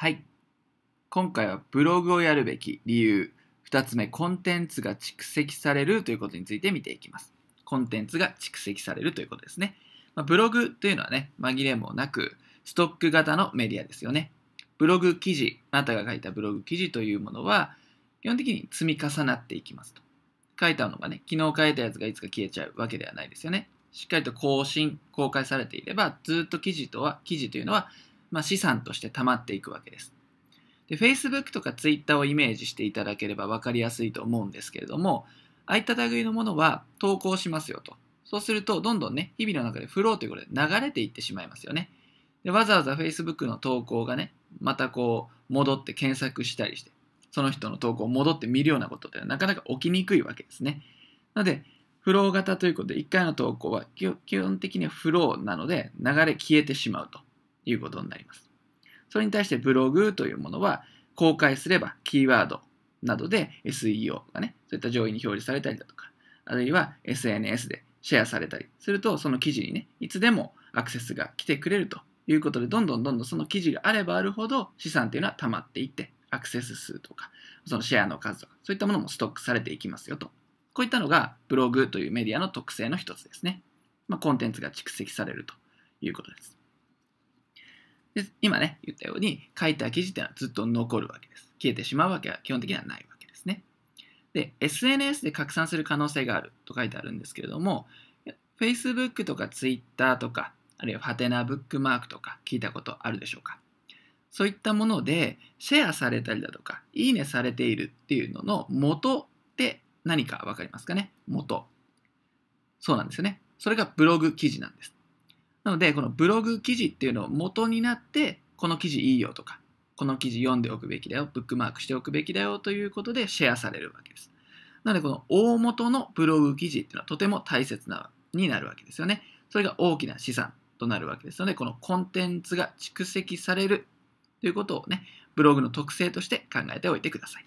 はい。今回はブログをやるべき理由。2つ目、コンテンツが蓄積されるということについて見ていきます。コンテンツが蓄積されるということですね。まあ、ブログというのはね、紛れもなく、ストック型のメディアですよね。ブログ記事、あなたが書いたブログ記事というものは、基本的に積み重なっていきますと。書いたのがね、昨日書いたやつがいつか消えちゃうわけではないですよね。しっかりと更新、公開されていれば、ずっと記事とは、記事というのはまあ、資産として溜まっていくわけです。で Facebook とか Twitter をイメージしていただければ分かりやすいと思うんですけれどもああいった類のものは投稿しますよとそうするとどんどんね日々の中でフローということで流れていってしまいますよねでわざわざ Facebook の投稿がねまたこう戻って検索したりしてその人の投稿を戻って見るようなことってなかなか起きにくいわけですねなのでフロー型ということで1回の投稿は基本的にはフローなので流れ消えてしまうということになります。それに対してブログというものは公開すればキーワードなどで SEO がね、そういった上位に表示されたりだとか、あるいは SNS でシェアされたりすると、その記事にね、いつでもアクセスが来てくれるということで、どんどんどんどんその記事があればあるほど資産っていうのは溜まっていって、アクセス数とか、そのシェアの数とか、そういったものもストックされていきますよと。こういったのがブログというメディアの特性の一つですね。まあ、コンテンツが蓄積されるということです。で今ね、言ったように書いた記事っていうのはずっと残るわけです。消えてしまうわけは基本的にはないわけですね。で、SNS で拡散する可能性があると書いてあるんですけれども、Facebook とか Twitter とか、あるいはハテナブックマークとか聞いたことあるでしょうかそういったものでシェアされたりだとか、いいねされているっていうのの元って何かわかりますかね元。そうなんですよね。それがブログ記事なんです。なので、このブログ記事っていうのを元になって、この記事いいよとか、この記事読んでおくべきだよ、ブックマークしておくべきだよということでシェアされるわけです。なので、この大元のブログ記事っていうのはとても大切な、になるわけですよね。それが大きな資産となるわけですので、このコンテンツが蓄積されるということをね、ブログの特性として考えておいてください。